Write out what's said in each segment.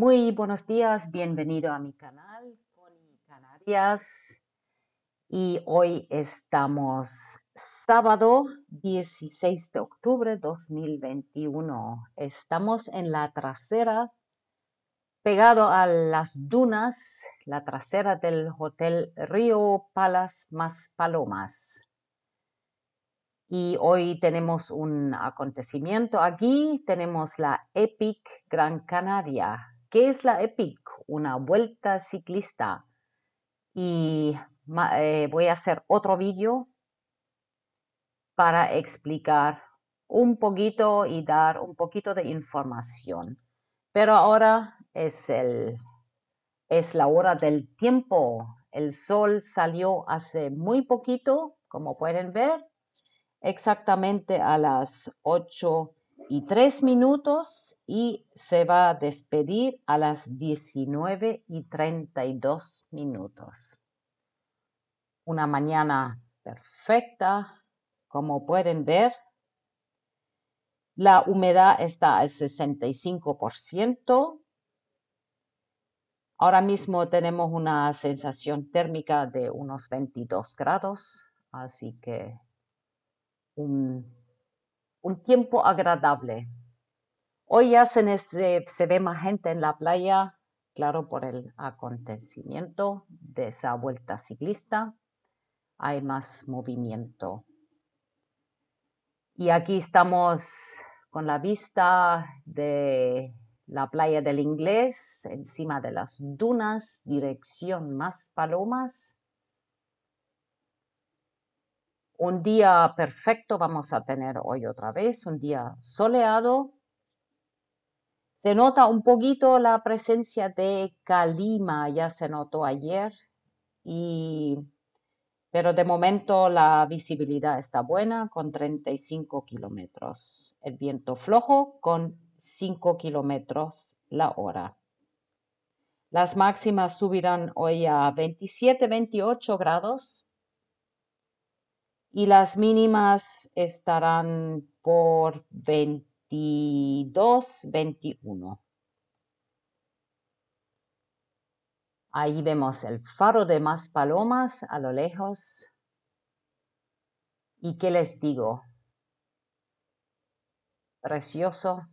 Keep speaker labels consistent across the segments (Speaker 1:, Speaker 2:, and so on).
Speaker 1: Muy buenos días, bienvenido a mi canal con Canarias. Y hoy estamos sábado 16 de octubre 2021. Estamos en la trasera, pegado a las dunas, la trasera del Hotel Río Palas Más Palomas. Y hoy tenemos un acontecimiento aquí, tenemos la EPIC Gran Canaria, ¿Qué es la EPIC? Una vuelta ciclista. Y eh, voy a hacer otro vídeo para explicar un poquito y dar un poquito de información. Pero ahora es, es la hora del tiempo. El sol salió hace muy poquito, como pueden ver, exactamente a las 8 y tres minutos y se va a despedir a las 19 y 32 minutos. Una mañana perfecta, como pueden ver. La humedad está al 65%. Ahora mismo tenemos una sensación térmica de unos 22 grados, así que un un tiempo agradable. Hoy ya se, se ve más gente en la playa, claro, por el acontecimiento de esa vuelta ciclista. Hay más movimiento. Y aquí estamos con la vista de la playa del inglés, encima de las dunas, dirección más palomas. Un día perfecto vamos a tener hoy otra vez, un día soleado. Se nota un poquito la presencia de calima, ya se notó ayer, y, pero de momento la visibilidad está buena con 35 kilómetros. El viento flojo con 5 kilómetros la hora. Las máximas subirán hoy a 27, 28 grados y las mínimas estarán por 22, 21. Ahí vemos el faro de más palomas a lo lejos. ¿Y qué les digo? Precioso.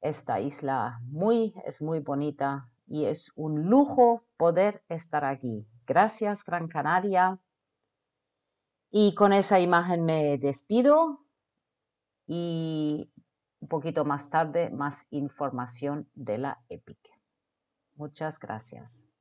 Speaker 1: Esta isla muy, es muy bonita y es un lujo poder estar aquí. Gracias, Gran Canaria. Y con esa imagen me despido y un poquito más tarde más información de la EPIC. Muchas gracias.